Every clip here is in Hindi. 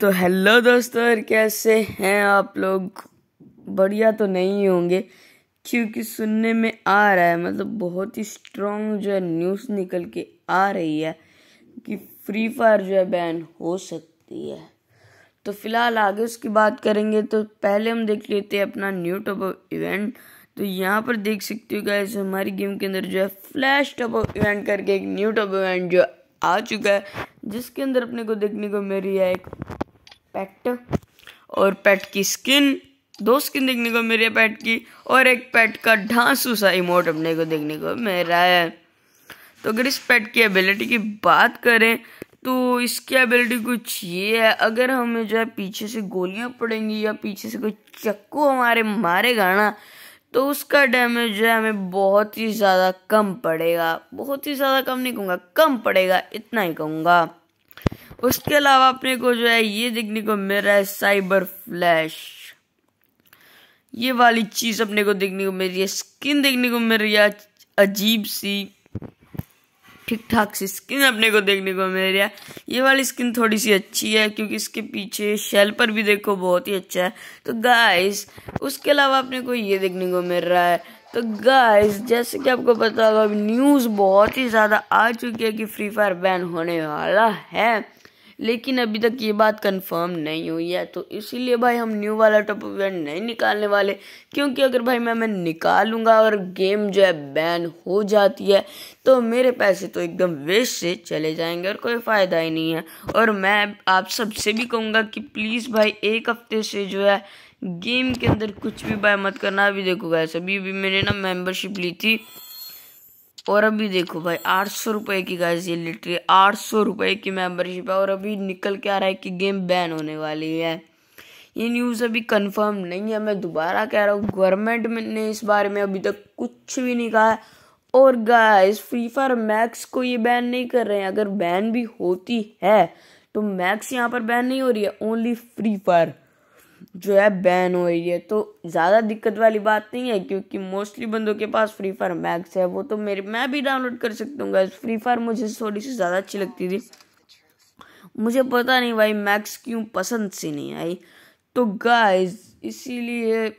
तो हेलो दोस्तों और कैसे हैं आप लोग बढ़िया तो नहीं होंगे क्योंकि सुनने में आ रहा है मतलब बहुत ही स्ट्रॉन्ग जो है न्यूज़ निकल के आ रही है कि फ्री फायर जो है बैन हो सकती है तो फिलहाल आगे उसकी बात करेंगे तो पहले हम देख लेते हैं अपना न्यू टॉप इवेंट तो यहाँ पर देख सकते हो गाइस हमारी गेम के अंदर जो है फ्लैश टॉप इवेंट करके एक न्यू टॉप इवेंट जो आ चुका है जिसके अंदर अपने को देखने को मिल रही है एक पेट और पेट की स्किन दो स्किन देखने को मेरे पेट की और एक पेट का ढांसू सा इमोट अपने को देखने को मिल रहा है तो अगर इस पेट की एबिलिटी की बात करें तो इसकी एबिलिटी कुछ ये है अगर हमें जो है पीछे से गोलियां पड़ेंगी या पीछे से कोई चक्कू हमारे मारेगा ना तो उसका डैमेज जो है हमें बहुत ही ज़्यादा कम पड़ेगा बहुत ही ज़्यादा कम नहीं कहूँगा कम पड़ेगा इतना ही कहूँगा उसके अलावा अपने को जो है ये देखने को मिल रहा है साइबर फ्लैश ये वाली चीज़ अपने को देखने को मिल रही है स्किन देखने को मिल रही है अजीब सी ठीक ठाक सी स्किन अपने को देखने को मिल रही है ये वाली स्किन थोड़ी सी अच्छी है क्योंकि इसके पीछे शेल पर भी देखो बहुत ही अच्छा है तो गाइस उसके अलावा अपने को ये देखने को मिल रहा है तो गाइस जैसे कि आपको पता होगा न्यूज़ बहुत ही ज़्यादा आ चुकी है कि फ्री फायर बैन होने वाला है लेकिन अभी तक ये बात कंफर्म नहीं हुई है तो इसीलिए भाई हम न्यू वाला टॉप इवेंट नहीं निकालने वाले क्योंकि अगर भाई मैं मैं निकालूंगा और गेम जो है बैन हो जाती है तो मेरे पैसे तो एकदम वेस्ट से चले जाएंगे और कोई फ़ायदा ही नहीं है और मैं आप सबसे भी कहूँगा कि प्लीज़ भाई एक हफ्ते से जो है गेम के अंदर कुछ भी बाय मत करना अभी देखो वैसे अभी भी मैंने ना मेंबरशिप ली थी और अभी देखो भाई आठ सौ रुपये की गाइस ये लिटरी आठ सौ रुपये की मेम्बरशिप है और अभी निकल के आ रहा है कि गेम बैन होने वाली है ये न्यूज़ अभी कंफर्म नहीं है मैं दोबारा कह रहा हूँ गवर्नमेंट ने इस बारे में अभी तक कुछ भी नहीं कहा है और गाइस फ्री फायर मैक्स को ये बैन नहीं कर रहे हैं अगर बैन भी होती है तो मैक्स यहाँ पर बैन नहीं हो रही है ओनली फ्री फायर जो है बैन हो रही है तो ज़्यादा दिक्कत वाली बात नहीं है क्योंकि मोस्टली बंदों के पास फ्री फायर मैक्स है वो तो मेरे मैं भी डाउनलोड कर सकता हूँ गैस फ्री फायर मुझे थोड़ी सी ज़्यादा अच्छी लगती थी मुझे पता नहीं भाई मैक्स क्यों पसंद सी नहीं आई तो गाइस इसीलिए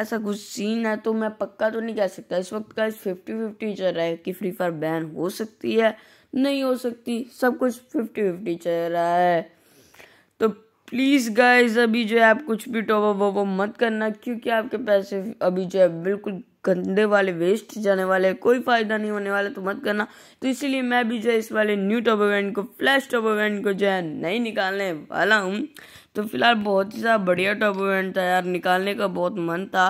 ऐसा कुछ सीन है तो मैं पक्का तो नहीं कह सकता इस वक्त का फिफ्टी फिफ्टी चल रहा है कि फ्री फायर बैन हो सकती है नहीं हो सकती सब कुछ फिफ्टी फिफ्टी चल रहा है तो प्लीज़ गाइज अभी जो है आप कुछ भी टॉप अप वो मत करना क्योंकि आपके पैसे अभी जो है बिल्कुल गंदे वाले वेस्ट जाने वाले कोई फ़ायदा नहीं होने वाला तो मत करना तो इसीलिए मैं भी जो है इस वाले न्यू टॉप इवेंट को फ्लैश टॉप इवेंट को जो है नहीं निकालने वाला हूँ तो फिलहाल बहुत ही ज़्यादा बढ़िया टॉप इवेंट था यार निकालने का बहुत मन था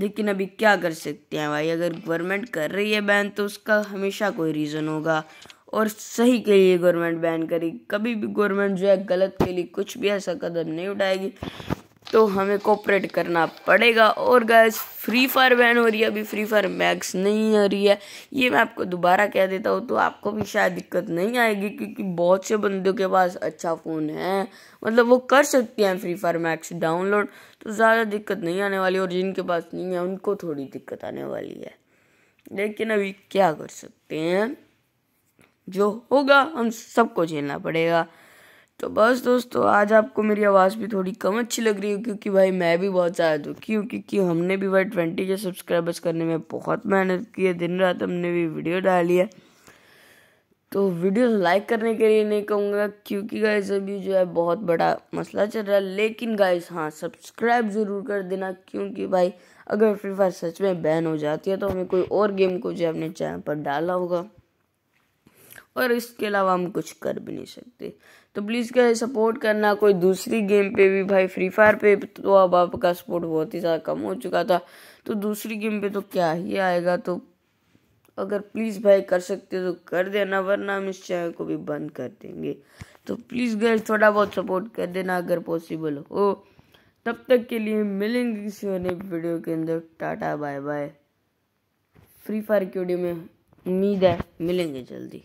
लेकिन अभी क्या कर सकते हैं भाई अगर गवर्नमेंट कर रही है बैन तो उसका हमेशा कोई रीज़न होगा और सही के लिए गवर्नमेंट बैन करेगी कभी भी गवर्नमेंट जो है गलत के लिए कुछ भी ऐसा कदम नहीं उठाएगी तो हमें कोऑपरेट करना पड़ेगा और गैस फ्री फायर बैन हो रही है अभी फ्री फायर मैक्स नहीं हो रही है ये मैं आपको दोबारा कह देता हूँ तो आपको भी शायद दिक्कत नहीं आएगी क्योंकि बहुत से बंदों के पास अच्छा फ़ोन है मतलब वो कर सकते हैं फ्री फायर मैक्स डाउनलोड तो ज़्यादा दिक्कत नहीं आने वाली और जिनके पास नहीं है उनको थोड़ी दिक्कत आने वाली है लेकिन अभी क्या कर सकते हैं जो होगा हम सबको झेलना पड़ेगा तो बस दोस्तों आज आपको मेरी आवाज़ भी थोड़ी कम अच्छी लग रही है क्योंकि भाई मैं भी बहुत ज़्यादा दुखी हूँ क्योंकि हमने भी भाई ट्वेंटी के सब्सक्राइबर्स करने में बहुत मेहनत की है दिन रात हमने भी वीडियो डाली है तो वीडियो लाइक करने के लिए नहीं कहूँगा क्योंकि गाइस अभी जो है बहुत बड़ा मसला चल रहा है लेकिन गाइस हाँ सब्सक्राइब ज़रूर कर देना क्योंकि भाई अगर फ्री फायर सच में बैन हो जाती है तो हमें कोई और गेम को जो है अपने चैनल पर डाला होगा और इसके अलावा हम कुछ कर भी नहीं सकते तो प्लीज़ क्या सपोर्ट करना कोई दूसरी गेम पे भी भाई फ्री फायर पे तो अब आपका सपोर्ट बहुत ही ज़्यादा कम हो चुका था तो दूसरी गेम पे तो क्या ही आएगा तो अगर प्लीज़ भाई कर सकते हो तो कर देना वरना हम इस चैनल को भी बंद कर देंगे तो प्लीज़ गए थोड़ा बहुत सपोर्ट कर देना अगर पॉसिबल हो तब तक के लिए मिलेंगे किसी और वीडियो के अंदर tata bye bye free fire की वीडियो में उम्मीद है मिलेंगे जल्दी